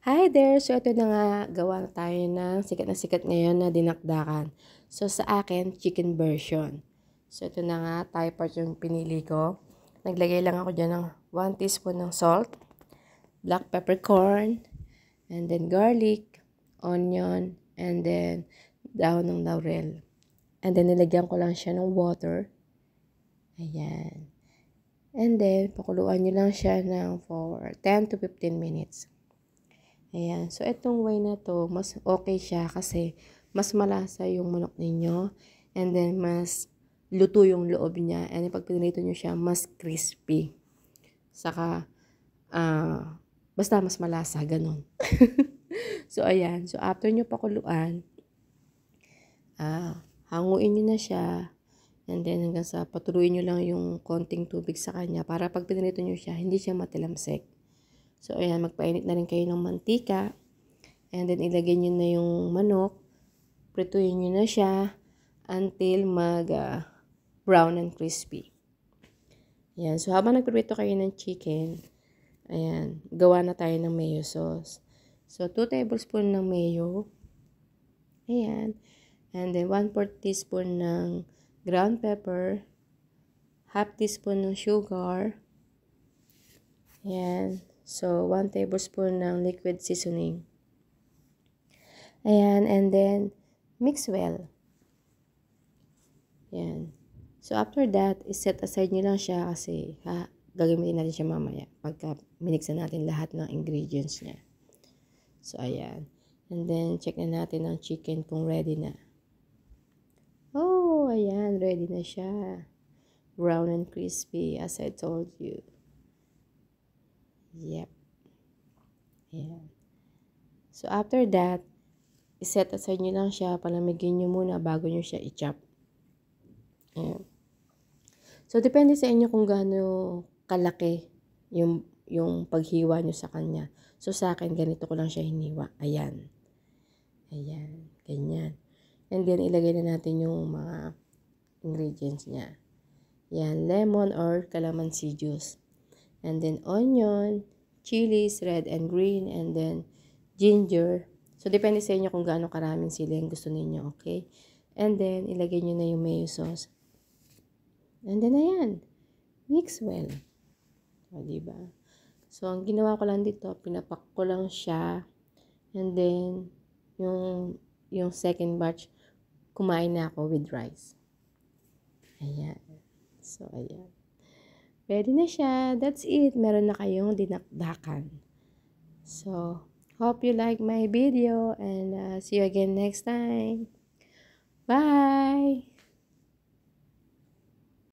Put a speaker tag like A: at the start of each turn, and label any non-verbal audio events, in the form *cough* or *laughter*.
A: Hi there! So, ito na nga, gawa tayo ng sikat na sikat ngayon na dinakdakan. So, sa akin, chicken version. So, ito na nga, Thai part yung pinili ko. Naglagay lang ako dyan ng 1 teaspoon ng salt, black peppercorn, and then garlic, onion, and then dahon ng laurel. And then, nilagyan ko lang siya ng water. Ayan. And then, pakuluan nyo lang siya ng for 10 to 15 minutes. Ayan. So, itong whey na to, mas okay siya kasi mas malasa yung manok ninyo. And then, mas luto yung loob niya. And pag pinrito nyo siya, mas crispy. Saka, uh, basta mas malasa, ganun. *laughs* so, ayan. So, after nyo pakuluan, uh, hanguin nyo na siya. And then, hanggang sa patuloy nyo lang yung konting tubig sa kanya para pag pinrito nyo siya, hindi siya matilamsik. So, ayan, magpainit na rin kayo ng mantika. And then, ilagay nyo na yung manok. Prituin nyo na siya until mag uh, brown and crispy. Ayan. So, habang nagprito kayo ng chicken, ayan, gawa na tayo ng mayo sauce. So, 2 tablespoon ng mayo. Ayan. And then, 1 4 teaspoon ng ground pepper. Half teaspoon ng sugar. Ayan. So, 1 tablespoon ng liquid seasoning. Ayan, and then mix well. Ayan. So, after that, set aside nyo lang siya kasi ha, gagamitin natin siya mamaya pagka minixan natin lahat ng ingredients niya. So, ayan. And then, check na natin ang chicken kung ready na. Oh, ayan. Ready na siya. Brown and crispy as I told you. Yep. Ayan. So, after that, iset aside nyo lang siya. Palamigin nyo muna bago nyo siya i-chop. Ayan. So, depende sa inyo kung gaano kalaki yung, yung paghiwa nyo sa kanya. So, sa akin, ganito ko lang siya hiniwa. Ayan. Ayan. Ganyan. And then, ilagay na natin yung mga ingredients niya. Yan, lemon or calamansi juice and then onion, chilies, red and green, and then ginger. So, depende sa inyo kung gaano karaming sili ang gusto ninyo, okay? And then, ilagay nyo na yung mayo sauce. And then, ayan. Mix well. O, diba? So, ang ginawa ko lang dito, pinapak ko lang siya. And then, yung, yung second batch, kumain na ako with rice. Ayan. So, ayan. Ready na siya. That's it. Meron na kayong dinakdakan. So, hope you like my video and uh, see you again next time. Bye!